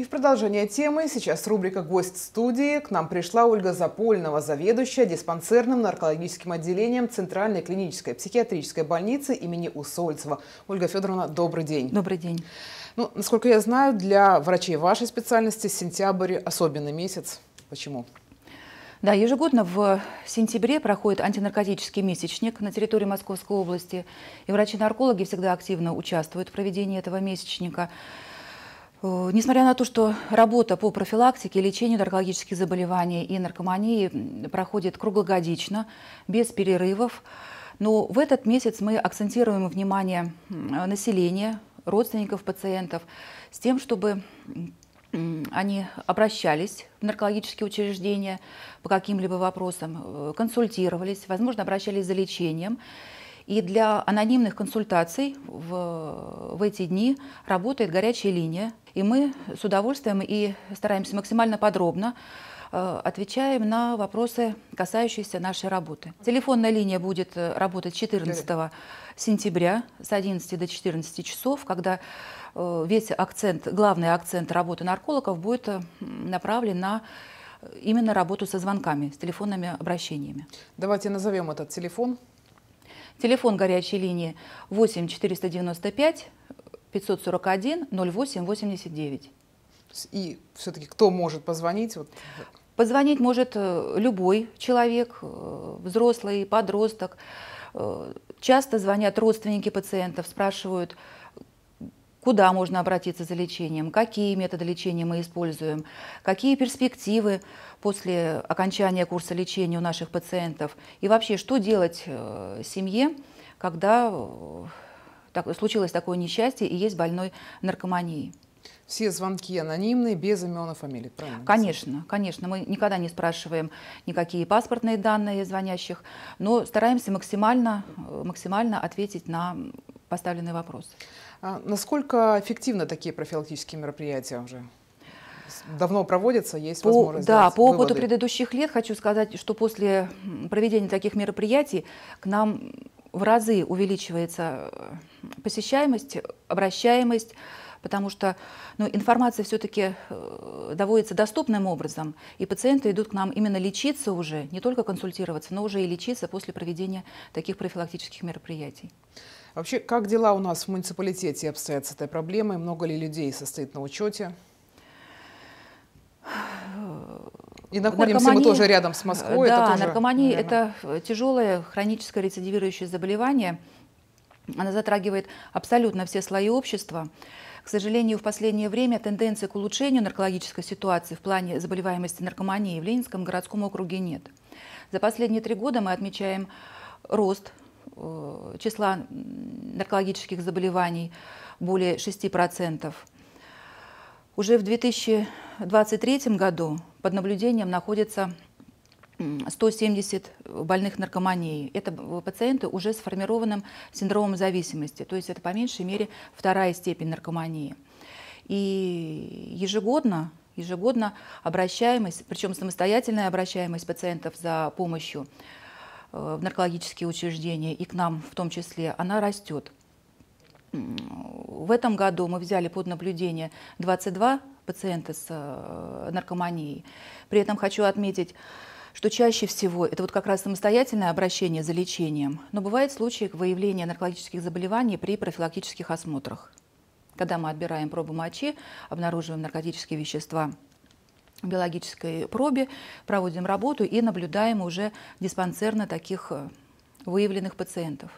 И в продолжение темы сейчас рубрика «Гость студии». К нам пришла Ольга Запольного, заведующая диспансерным наркологическим отделением Центральной клинической психиатрической больницы имени Усольцева. Ольга Федоровна, добрый день. Добрый день. Ну, насколько я знаю, для врачей вашей специальности сентябрь – особенный месяц. Почему? Да, ежегодно в сентябре проходит антинаркотический месячник на территории Московской области, и врачи-наркологи всегда активно участвуют в проведении этого месячника. Э, несмотря на то, что работа по профилактике и лечению наркологических заболеваний и наркомании проходит круглогодично, без перерывов, но в этот месяц мы акцентируем внимание населения, родственников пациентов, с тем, чтобы они обращались в наркологические учреждения по каким-либо вопросам, э, консультировались, возможно, обращались за лечением. И для анонимных консультаций в, в эти дни работает горячая линия и мы с удовольствием и стараемся максимально подробно э, отвечаем на вопросы, касающиеся нашей работы. Телефонная линия будет э, работать 14 сентября с 11 до 14 часов, когда э, весь акцент, главный акцент работы наркологов будет направлен на именно работу со звонками, с телефонными обращениями. Давайте назовем этот телефон. Телефон горячей линии 8 495 541 08 89. И все-таки кто может позвонить? Вот. Позвонить может э, любой человек, э, взрослый, подросток. Э, часто звонят родственники пациентов, спрашивают, куда можно обратиться за лечением, какие методы лечения мы используем, какие перспективы после окончания курса лечения у наших пациентов и вообще, что делать семье, когда так, случилось такое несчастье и есть больной наркоманией. Все звонки анонимные, без имен и фамилий, правильно? Конечно, конечно. Мы никогда не спрашиваем никакие паспортные данные звонящих, но стараемся максимально, э, максимально ответить на поставленный вопрос. А насколько эффективны такие профилактические мероприятия уже? давно проводятся, есть по, возможность. Да, по выводы. опыту предыдущих лет хочу сказать, что после проведения таких мероприятий к нам в разы увеличивается э, посещаемость, обращаемость, потому что ну, информация все-таки э, доводится доступным образом, и пациенты идут к нам именно лечиться уже, не только консультироваться, но уже и лечиться после проведения таких профилактических мероприятий. Вообще, как дела у нас в муниципалитете обстоят с этой проблемой? Много ли людей состоит на учете? И находимся наркомания, мы тоже рядом с Москвой. Да, тоже, наркомания наверное. это тяжелое хроническое рецидивирующее заболевание. Она затрагивает абсолютно все слои общества. К сожалению, в последнее время тенденции к улучшению наркологической ситуации в плане заболеваемости наркоманией в Ленинском городском округе нет. За последние три года мы отмечаем рост э, числа наркологических заболеваний более 6%. Уже в 2023 году под наблюдением находится 170 больных наркоманией. Это э, пациенты уже с формированным синдромом зависимости, то есть это по меньшей мере вторая степень наркомании. И ежегодно, ежегодно обращаемость, причем самостоятельная обращаемость пациентов за помощью э, в наркологические учреждения и к нам в том числе, она растет. В этом году мы взяли под наблюдение 22 пациенты с э, наркоманией. При этом хочу отметить, что чаще всего это вот как раз самостоятельное обращение за лечением, но бывают случаи выявления наркологических заболеваний при профилактических осмотрах. Когда мы отбираем пробу мочи, обнаруживаем наркотические вещества в биологической пробе, проводим работу и наблюдаем уже диспансерно таких э, выявленных пациентов.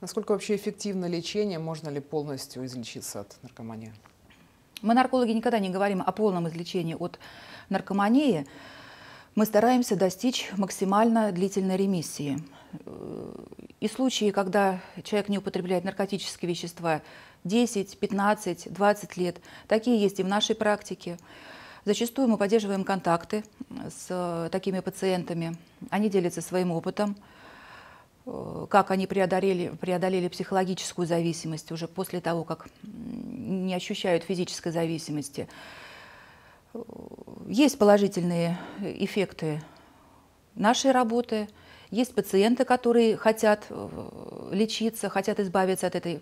Насколько вообще эффективно лечение? Можно ли полностью излечиться от наркомании? Мы, наркологи, никогда не говорим о полном излечении от наркомании. Мы стараемся достичь максимально длительной ремиссии. И случаи, когда человек не употребляет наркотические вещества 10, 15, 20 лет, такие есть и в нашей практике. Зачастую мы поддерживаем контакты с э, такими пациентами. Они делятся своим опытом. Э, как они преодолели, преодолели психологическую зависимость уже после того, как не ощущают физической зависимости. Э, есть положительные э, эффекты нашей работы, есть пациенты, которые хотят лечиться, хотят избавиться от этой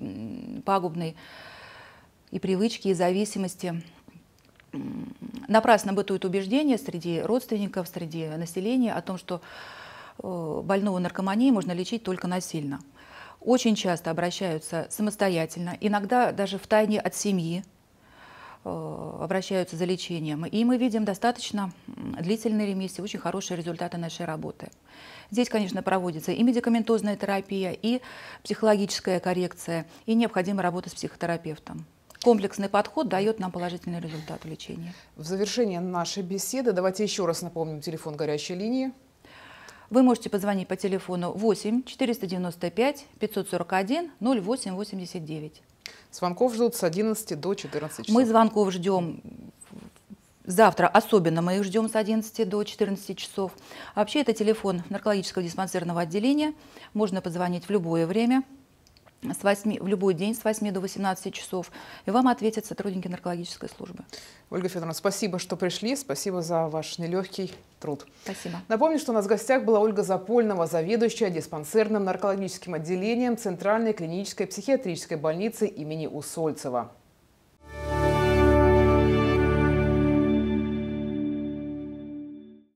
пагубной и привычки, и зависимости. Напрасно бытует убеждение среди родственников, среди населения о том, что Э, больного наркоманией можно лечить только насильно. Очень часто обращаются самостоятельно, иногда даже в тайне от семьи э, обращаются за лечением. И мы видим достаточно длительные ремиссии, очень хорошие результаты нашей работы. Здесь, конечно, проводится и медикаментозная терапия, и психологическая коррекция, и необходима работа с психотерапевтом комплексный подход дает нам положительный результат в лечении. В завершение нашей беседы давайте еще раз напомним телефон горячей линии вы можете позвонить по телефону 8 495 541 0889. Звонков ждут с 11 до 14 часов. Мы звонков ждем Завтра особенно мы их ждем с 11 до 14 часов. Вообще это телефон наркологического диспансерного отделения. Можно позвонить в любое время – с 8, в любой день с 8 до 18 часов, и вам ответят сотрудники наркологической службы. Ольга Федоровна, спасибо, что пришли, спасибо за ваш нелегкий труд. Спасибо. Напомню, что у нас в гостях была Ольга Запольного, заведующая диспансерным наркологическим отделением Центральной клинической психиатрической больницы имени Усольцева.